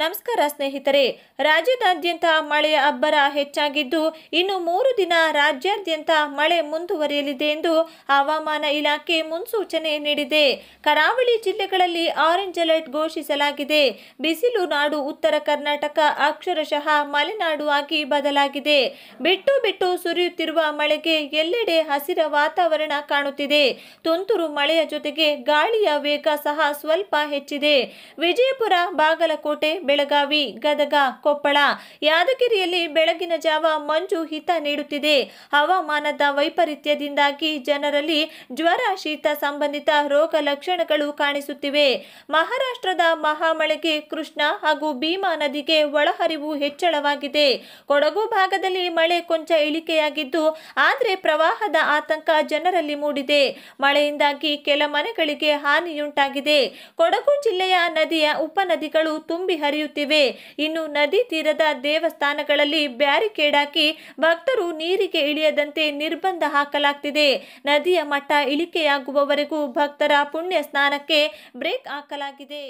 ನಮಸ್ಕಾರ ಸ್ನೇಹಿತರೆ ರಾಜ್ಯದಾದ್ಯಂತ ಮಳೆಯ ಅಬ್ಬರ ಹೆಚ್ಚಾಗಿದ್ದು ಇನ್ನು ಮೂರು ದಿನ ರಾಜ್ಯಾದ್ಯಂತ ಮಳೆ ಮುಂದುವರಿಯಲಿದೆ ಎಂದು ಹವಾಮಾನ ಇಲಾಖೆ ಮುನ್ಸೂಚನೆ ನೀಡಿದೆ ಕರಾವಳಿ ಜಿಲ್ಲೆಗಳಲ್ಲಿ ಆರೆಂಜ್ ಅಲರ್ಟ್ ಘೋಷಿಸಲಾಗಿದೆ ಬಿಸಿಲು ನಾಡು ಉತ್ತರ ಕರ್ನಾಟಕ ಅಕ್ಷರಶಃ ಮಲೆನಾಡು ಆಗಿ ಬದಲಾಗಿದೆ ಬಿಟ್ಟು ಬಿಟ್ಟು ಸುರಿಯುತ್ತಿರುವ ಮಳೆಗೆ ಎಲ್ಲೆಡೆ ಹಸಿರ ವಾತಾವರಣ ಕಾಣುತ್ತಿದೆ ತುಂತುರು ಮಳೆಯ ಜೊತೆಗೆ ಗಾಳಿಯ ವೇಗ ಸಹ ಸ್ವಲ್ಪ ಹೆಚ್ಚಿದೆ ವಿಜಯಪುರ ಬಾಗಲಕೋಟೆ ಬೆಳಗಾವಿ ಗದಗ ಕೊಪ್ಪಳ ಯಾದಗಿರಿಯಲ್ಲಿ ಬೆಳಗಿನ ಜಾವ ಮಂಜು ಹಿತ ನೀಡುತ್ತಿದೆ ಹವಾಮಾನದ ವೈಪರೀತ್ಯದಿಂದಾಗಿ ಜನರಲ್ಲಿ ಜ್ವರ ಶೀತ ಸಂಬಂಧಿತ ರೋಗ ಲಕ್ಷಣಗಳು ಕಾಣಿಸುತ್ತಿವೆ ಮಹಾರಾಷ್ಟ್ರದ ಮಹಾಮಳೆಗೆ ಕೃಷ್ಣ ಹಾಗೂ ಭೀಮಾ ನದಿಗೆ ಒಳಹರಿವು ಹೆಚ್ಚಳವಾಗಿದೆ ಕೊಡಗು ಭಾಗದಲ್ಲಿ ಮಳೆ ಕೊಂಚ ಇಳಿಕೆಯಾಗಿದ್ದು ಆದರೆ ಪ್ರವಾಹದ ಆತಂಕ ಜನರಲ್ಲಿ ಮೂಡಿದೆ ಮಳೆಯಿಂದಾಗಿ ಕೆಲ ಮನೆಗಳಿಗೆ ಹಾನಿಯುಂಟಾಗಿದೆ ಕೊಡಗು ಜಿಲ್ಲೆಯ ನದಿಯ ಉಪನದಿಗಳು ತುಂಬಿ ಹರಿ ಹರಿಯುತ್ತಿವೆ ಇನ್ನು ನದಿ ತೀರದ ದೇವಸ್ಥಾನಗಳಲ್ಲಿ ಬ್ಯಾರಿಕೇಡ್ ಹಾಕಿ ಭಕ್ತರು ನೀರಿಗೆ ಇಳಿಯದಂತೆ ನಿರ್ಬಂಧ ಹಾಕಲಾಗ್ತಿದೆ ನದಿಯ ಮಟ್ಟ ಇಳಿಕೆಯಾಗುವವರೆಗೂ ಭಕ್ತರ ಪುಣ್ಯ ಸ್ನಾನಕ್ಕೆ ಬ್ರೇಕ್ ಹಾಕಲಾಗಿದೆ